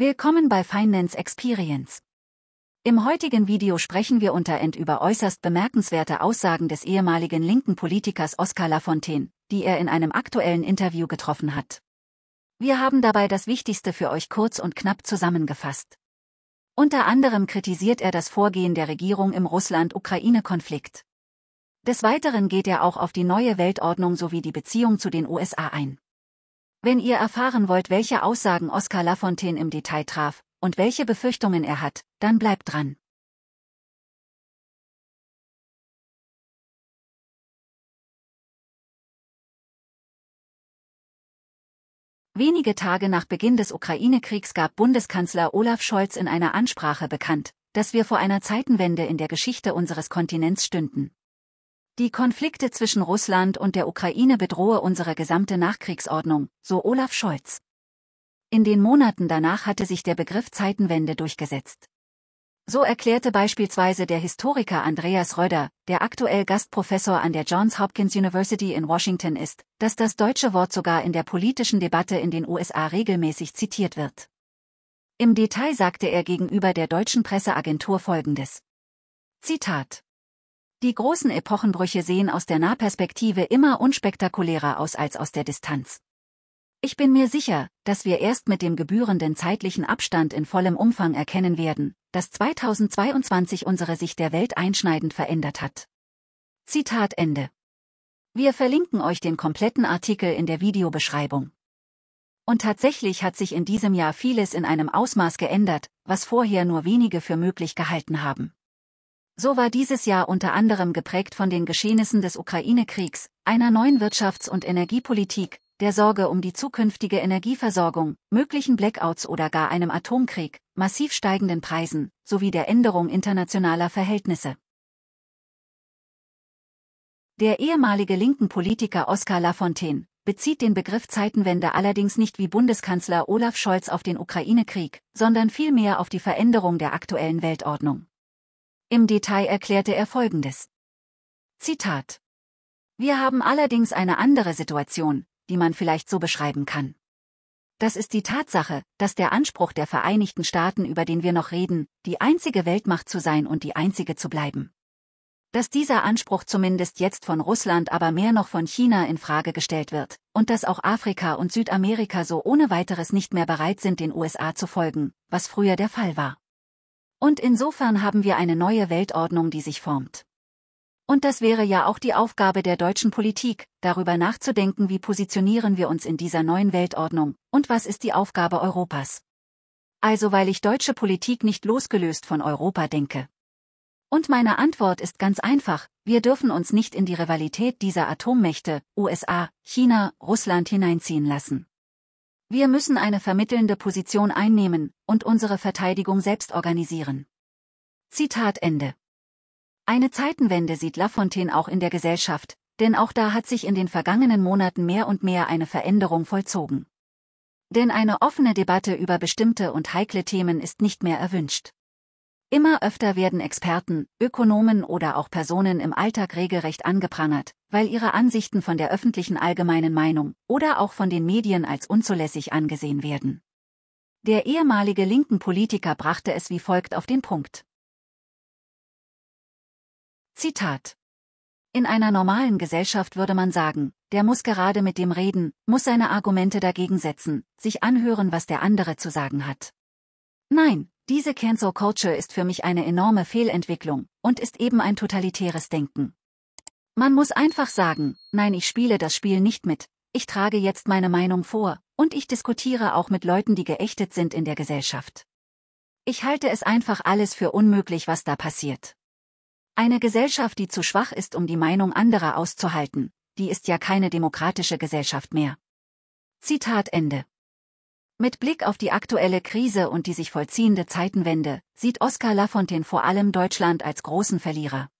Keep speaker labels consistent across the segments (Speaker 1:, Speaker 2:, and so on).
Speaker 1: Willkommen bei Finance Experience. Im heutigen Video sprechen wir unter End über äußerst bemerkenswerte Aussagen des ehemaligen linken Politikers Oskar Lafontaine, die er in einem aktuellen Interview getroffen hat. Wir haben dabei das Wichtigste für euch kurz und knapp zusammengefasst. Unter anderem kritisiert er das Vorgehen der Regierung im Russland-Ukraine-Konflikt. Des Weiteren geht er auch auf die neue Weltordnung sowie die Beziehung zu den USA ein. Wenn ihr erfahren wollt, welche Aussagen Oscar Lafontaine im Detail traf und welche Befürchtungen er hat, dann bleibt dran. Wenige Tage nach Beginn des Ukraine-Kriegs gab Bundeskanzler Olaf Scholz in einer Ansprache bekannt, dass wir vor einer Zeitenwende in der Geschichte unseres Kontinents stünden. Die Konflikte zwischen Russland und der Ukraine bedrohe unsere gesamte Nachkriegsordnung, so Olaf Scholz. In den Monaten danach hatte sich der Begriff Zeitenwende durchgesetzt. So erklärte beispielsweise der Historiker Andreas Röder, der aktuell Gastprofessor an der Johns Hopkins University in Washington ist, dass das deutsche Wort sogar in der politischen Debatte in den USA regelmäßig zitiert wird. Im Detail sagte er gegenüber der deutschen Presseagentur Folgendes. Zitat die großen Epochenbrüche sehen aus der Nahperspektive immer unspektakulärer aus als aus der Distanz. Ich bin mir sicher, dass wir erst mit dem gebührenden zeitlichen Abstand in vollem Umfang erkennen werden, dass 2022 unsere Sicht der Welt einschneidend verändert hat. Zitat Ende. Wir verlinken euch den kompletten Artikel in der Videobeschreibung. Und tatsächlich hat sich in diesem Jahr vieles in einem Ausmaß geändert, was vorher nur wenige für möglich gehalten haben. So war dieses Jahr unter anderem geprägt von den Geschehnissen des Ukraine-Kriegs, einer neuen Wirtschafts- und Energiepolitik, der Sorge um die zukünftige Energieversorgung, möglichen Blackouts oder gar einem Atomkrieg, massiv steigenden Preisen, sowie der Änderung internationaler Verhältnisse. Der ehemalige linken Politiker Oskar Lafontaine bezieht den Begriff Zeitenwende allerdings nicht wie Bundeskanzler Olaf Scholz auf den Ukraine-Krieg, sondern vielmehr auf die Veränderung der aktuellen Weltordnung. Im Detail erklärte er Folgendes. Zitat. Wir haben allerdings eine andere Situation, die man vielleicht so beschreiben kann. Das ist die Tatsache, dass der Anspruch der Vereinigten Staaten, über den wir noch reden, die einzige Weltmacht zu sein und die einzige zu bleiben. Dass dieser Anspruch zumindest jetzt von Russland, aber mehr noch von China in Frage gestellt wird und dass auch Afrika und Südamerika so ohne weiteres nicht mehr bereit sind, den USA zu folgen, was früher der Fall war. Und insofern haben wir eine neue Weltordnung, die sich formt. Und das wäre ja auch die Aufgabe der deutschen Politik, darüber nachzudenken, wie positionieren wir uns in dieser neuen Weltordnung, und was ist die Aufgabe Europas. Also weil ich deutsche Politik nicht losgelöst von Europa denke. Und meine Antwort ist ganz einfach, wir dürfen uns nicht in die Rivalität dieser Atommächte, USA, China, Russland hineinziehen lassen. Wir müssen eine vermittelnde Position einnehmen und unsere Verteidigung selbst organisieren. Zitat Ende. Eine Zeitenwende sieht Lafontaine auch in der Gesellschaft, denn auch da hat sich in den vergangenen Monaten mehr und mehr eine Veränderung vollzogen. Denn eine offene Debatte über bestimmte und heikle Themen ist nicht mehr erwünscht. Immer öfter werden Experten, Ökonomen oder auch Personen im Alltag regelrecht angeprangert, weil ihre Ansichten von der öffentlichen allgemeinen Meinung oder auch von den Medien als unzulässig angesehen werden. Der ehemalige linken Politiker brachte es wie folgt auf den Punkt. Zitat. In einer normalen Gesellschaft würde man sagen, der muss gerade mit dem reden, muss seine Argumente dagegen setzen, sich anhören, was der andere zu sagen hat. Nein, diese Cancel Culture ist für mich eine enorme Fehlentwicklung und ist eben ein totalitäres Denken. Man muss einfach sagen, nein, ich spiele das Spiel nicht mit, ich trage jetzt meine Meinung vor, und ich diskutiere auch mit Leuten, die geächtet sind in der Gesellschaft. Ich halte es einfach alles für unmöglich, was da passiert. Eine Gesellschaft, die zu schwach ist, um die Meinung anderer auszuhalten, die ist ja keine demokratische Gesellschaft mehr. Zitat Ende. Mit Blick auf die aktuelle Krise und die sich vollziehende Zeitenwende, sieht Oskar Lafontaine vor allem Deutschland als großen Verlierer.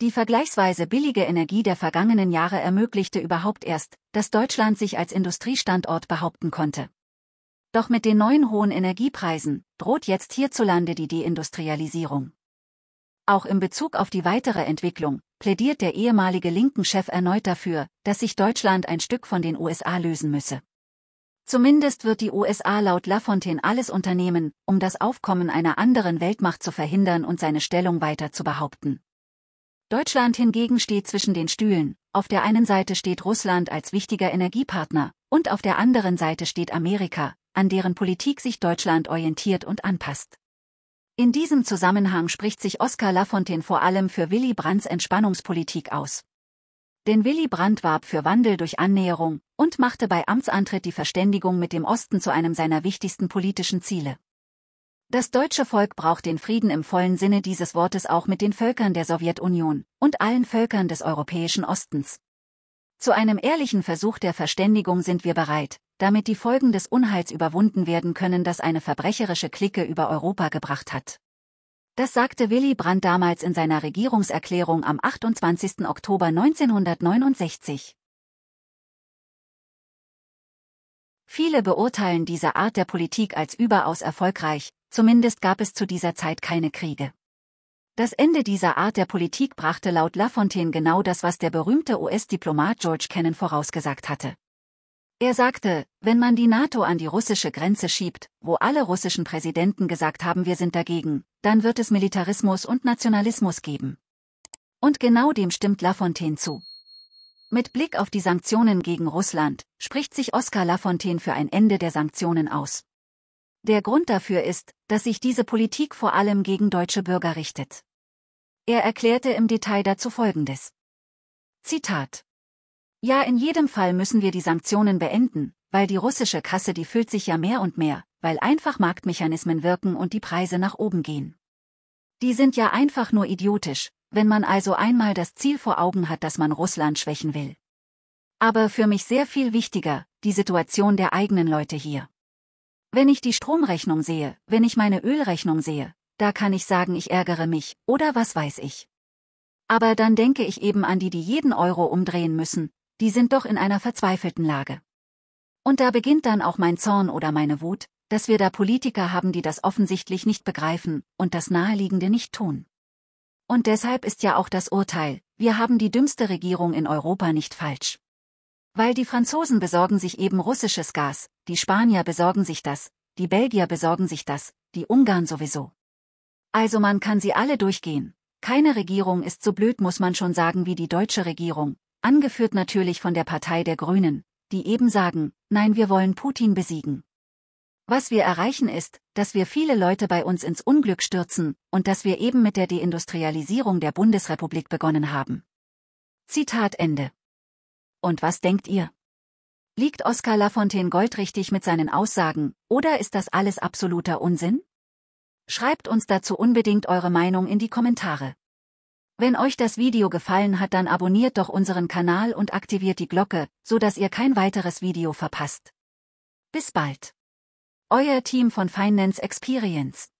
Speaker 1: Die vergleichsweise billige Energie der vergangenen Jahre ermöglichte überhaupt erst, dass Deutschland sich als Industriestandort behaupten konnte. Doch mit den neuen hohen Energiepreisen droht jetzt hierzulande die Deindustrialisierung. Auch in Bezug auf die weitere Entwicklung plädiert der ehemalige linken Chef erneut dafür, dass sich Deutschland ein Stück von den USA lösen müsse. Zumindest wird die USA laut Lafontaine alles unternehmen, um das Aufkommen einer anderen Weltmacht zu verhindern und seine Stellung weiter zu behaupten. Deutschland hingegen steht zwischen den Stühlen, auf der einen Seite steht Russland als wichtiger Energiepartner, und auf der anderen Seite steht Amerika, an deren Politik sich Deutschland orientiert und anpasst. In diesem Zusammenhang spricht sich Oskar Lafontaine vor allem für Willy Brandts Entspannungspolitik aus. Denn Willy Brandt warb für Wandel durch Annäherung, und machte bei Amtsantritt die Verständigung mit dem Osten zu einem seiner wichtigsten politischen Ziele. Das deutsche Volk braucht den Frieden im vollen Sinne dieses Wortes auch mit den Völkern der Sowjetunion und allen Völkern des europäischen Ostens. Zu einem ehrlichen Versuch der Verständigung sind wir bereit, damit die Folgen des Unheils überwunden werden können, das eine verbrecherische Clique über Europa gebracht hat. Das sagte Willy Brandt damals in seiner Regierungserklärung am 28. Oktober 1969. Viele beurteilen diese Art der Politik als überaus erfolgreich, zumindest gab es zu dieser Zeit keine Kriege. Das Ende dieser Art der Politik brachte laut Lafontaine genau das, was der berühmte US-Diplomat George Kennan vorausgesagt hatte. Er sagte, wenn man die NATO an die russische Grenze schiebt, wo alle russischen Präsidenten gesagt haben, wir sind dagegen, dann wird es Militarismus und Nationalismus geben. Und genau dem stimmt Lafontaine zu. Mit Blick auf die Sanktionen gegen Russland spricht sich Oskar Lafontaine für ein Ende der Sanktionen aus. Der Grund dafür ist, dass sich diese Politik vor allem gegen deutsche Bürger richtet. Er erklärte im Detail dazu Folgendes. Zitat. Ja, in jedem Fall müssen wir die Sanktionen beenden, weil die russische Kasse, die füllt sich ja mehr und mehr, weil einfach Marktmechanismen wirken und die Preise nach oben gehen. Die sind ja einfach nur idiotisch, wenn man also einmal das Ziel vor Augen hat, dass man Russland schwächen will. Aber für mich sehr viel wichtiger, die Situation der eigenen Leute hier. Wenn ich die Stromrechnung sehe, wenn ich meine Ölrechnung sehe, da kann ich sagen, ich ärgere mich, oder was weiß ich. Aber dann denke ich eben an die, die jeden Euro umdrehen müssen, die sind doch in einer verzweifelten Lage. Und da beginnt dann auch mein Zorn oder meine Wut, dass wir da Politiker haben, die das offensichtlich nicht begreifen und das Naheliegende nicht tun. Und deshalb ist ja auch das Urteil, wir haben die dümmste Regierung in Europa nicht falsch. Weil die Franzosen besorgen sich eben russisches Gas, die Spanier besorgen sich das, die Belgier besorgen sich das, die Ungarn sowieso. Also man kann sie alle durchgehen. Keine Regierung ist so blöd, muss man schon sagen, wie die deutsche Regierung, angeführt natürlich von der Partei der Grünen, die eben sagen, nein, wir wollen Putin besiegen. Was wir erreichen ist, dass wir viele Leute bei uns ins Unglück stürzen und dass wir eben mit der Deindustrialisierung der Bundesrepublik begonnen haben. Zitat Ende. Und was denkt ihr? Liegt Oskar Lafontaine goldrichtig mit seinen Aussagen, oder ist das alles absoluter Unsinn? Schreibt uns dazu unbedingt eure Meinung in die Kommentare. Wenn euch das Video gefallen hat, dann abonniert doch unseren Kanal und aktiviert die Glocke, so dass ihr kein weiteres Video verpasst. Bis bald. Euer Team von Finance Experience.